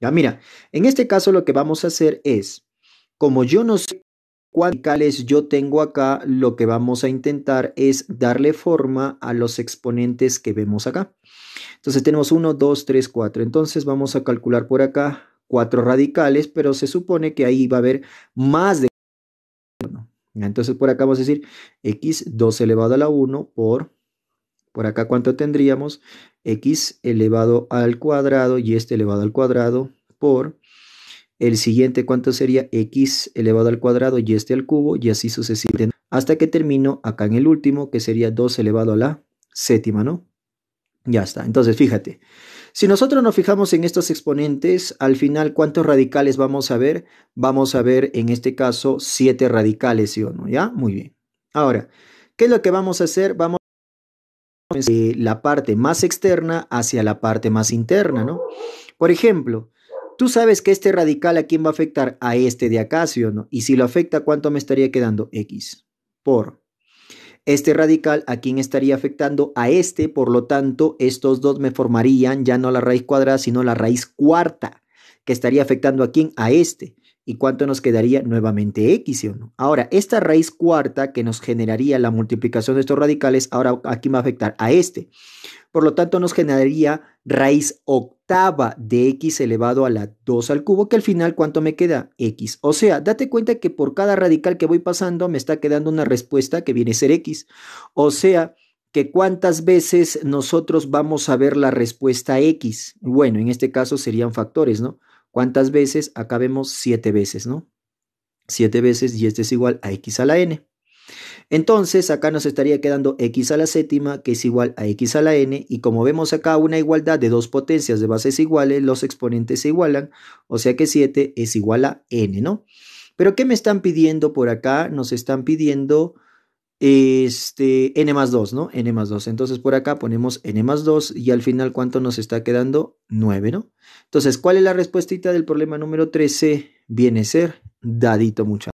Ya mira, en este caso lo que vamos a hacer es, como yo no sé cuáles yo tengo acá, lo que vamos a intentar es darle forma a los exponentes que vemos acá. Entonces tenemos 1, 2, 3, 4. Entonces vamos a calcular por acá cuatro radicales, pero se supone que ahí va a haber más de... Entonces por acá vamos a decir x2 elevado a la 1 por por acá, ¿cuánto tendríamos? x elevado al cuadrado y este elevado al cuadrado por el siguiente, ¿cuánto sería? x elevado al cuadrado y este al cubo y así sucesivamente. Hasta que termino acá en el último, que sería 2 elevado a la séptima, ¿no? Ya está. Entonces, fíjate. Si nosotros nos fijamos en estos exponentes, al final, ¿cuántos radicales vamos a ver? Vamos a ver, en este caso, 7 radicales, ¿sí o no? ¿Ya? Muy bien. Ahora, ¿qué es lo que vamos a hacer? Vamos pues, de la parte más externa hacia la parte más interna, ¿no? Por ejemplo, tú sabes que este radical a quién va a afectar a este de acá, o no? Y si lo afecta, ¿cuánto me estaría quedando? X por este radical a quién estaría afectando a este, por lo tanto, estos dos me formarían ya no la raíz cuadrada, sino la raíz cuarta, que estaría afectando a quién? A este. ¿Y cuánto nos quedaría nuevamente x? o no? Ahora, esta raíz cuarta que nos generaría la multiplicación de estos radicales, ahora aquí me va a afectar a este. Por lo tanto, nos generaría raíz octava de x elevado a la 2 al cubo, que al final, ¿cuánto me queda? x. O sea, date cuenta que por cada radical que voy pasando, me está quedando una respuesta que viene a ser x. O sea, que cuántas veces nosotros vamos a ver la respuesta x. Bueno, en este caso serían factores, ¿no? ¿Cuántas veces? Acá vemos 7 veces, ¿no? 7 veces y este es igual a x a la n. Entonces, acá nos estaría quedando x a la séptima, que es igual a x a la n, y como vemos acá una igualdad de dos potencias de bases iguales, los exponentes se igualan, o sea que 7 es igual a n, ¿no? Pero, ¿qué me están pidiendo por acá? Nos están pidiendo este, n más 2, ¿no? n más 2. Entonces por acá ponemos n más 2 y al final ¿cuánto nos está quedando? 9, ¿no? Entonces, ¿cuál es la respuestita del problema número 13? Viene a ser dadito mucha